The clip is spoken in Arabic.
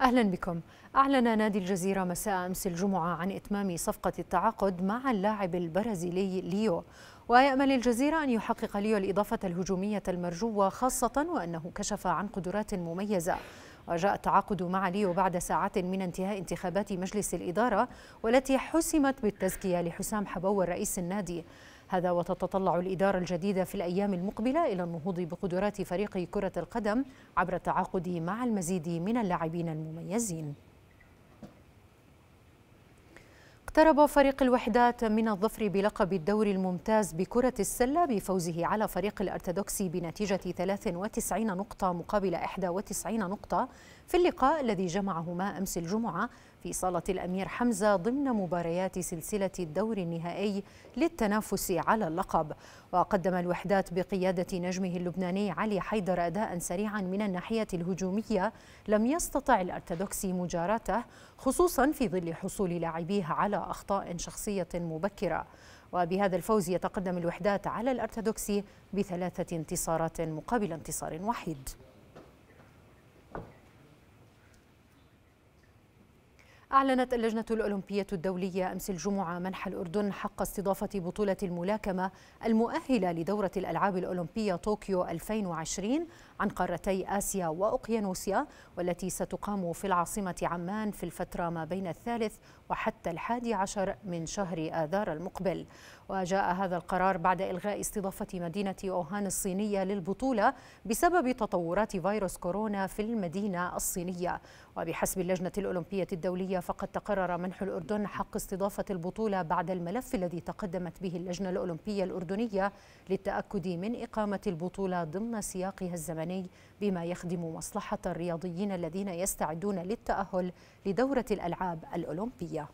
أهلا بكم أعلن نادي الجزيرة مساء أمس الجمعة عن إتمام صفقة التعاقد مع اللاعب البرازيلي ليو ويأمل الجزيرة أن يحقق ليو الإضافة الهجومية المرجوة خاصة وأنه كشف عن قدرات مميزة وجاء التعاقد مع ليو بعد ساعات من انتهاء انتخابات مجلس الإدارة والتي حسمت بالتزكية لحسام حبو رئيس النادي هذا وتتطلع الإدارة الجديدة في الأيام المقبلة إلى النهوض بقدرات فريق كرة القدم عبر التعاقد مع المزيد من اللاعبين المميزين اقترب فريق الوحدات من الظفر بلقب الدوري الممتاز بكرة السلة بفوزه على فريق الأرتدوكسي بنتيجة 93 نقطة مقابل 91 نقطة في اللقاء الذي جمعهما أمس الجمعة في صالة الأمير حمزة ضمن مباريات سلسلة الدور النهائي للتنافس على اللقب وقدم الوحدات بقيادة نجمه اللبناني علي حيدر أداء سريعا من الناحية الهجومية لم يستطع الأرتدوكسي مجاراته خصوصا في ظل حصول لاعبيه على أخطاء شخصية مبكرة وبهذا الفوز يتقدم الوحدات على الأرثوذكسي بثلاثة انتصارات مقابل انتصار وحيد أعلنت اللجنة الأولمبية الدولية أمس الجمعة منح الأردن حق استضافة بطولة الملاكمة المؤهلة لدورة الألعاب الأولمبية طوكيو 2020 عن قارتي آسيا وأوقيانوسيا والتي ستقام في العاصمة عمان في الفترة ما بين الثالث وحتى الحادي عشر من شهر آذار المقبل وجاء هذا القرار بعد إلغاء استضافة مدينة أوهان الصينية للبطولة بسبب تطورات فيروس كورونا في المدينة الصينية وبحسب اللجنة الأولمبية الدولية فقد تقرر منح الأردن حق استضافة البطولة بعد الملف الذي تقدمت به اللجنة الأولمبية الأردنية للتأكد من إقامة البطولة ضمن سياقها الزمني الياباني بما يخدم مصلحة الرياضيين الذين يستعدون للتأهل لدورة الألعاب الأولمبية